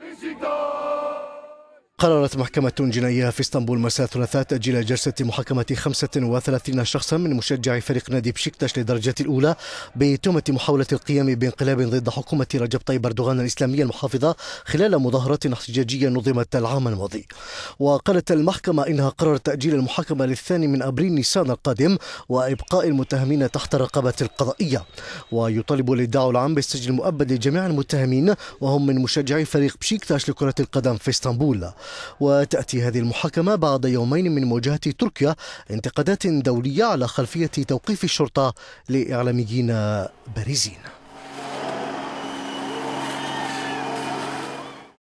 Visita. قررت محكمة جنائية في اسطنبول مساء الثلاثاء تأجيل جلسة محاكمة 35 شخصا من مشجعي فريق نادي بشكتش للدرجة الأولى بتهمة محاولة القيام بانقلاب ضد حكومة رجب طيب أردوغان الإسلامية المحافظة خلال مظاهرة احتجاجية نظمت العام الماضي. وقالت المحكمة إنها قررت تأجيل المحاكمة للثاني من أبريل نيسان القادم وإبقاء المتهمين تحت الرقابة القضائية. ويطالب الإدعاء العام بالسجن المؤبد لجميع المتهمين وهم من مشجعي فريق بشكتاش لكرة القدم في اسطنبول. وتأتي هذه المحاكمة بعد يومين من مواجهة تركيا انتقادات دولية على خلفية توقيف الشرطة لإعلاميين بارزين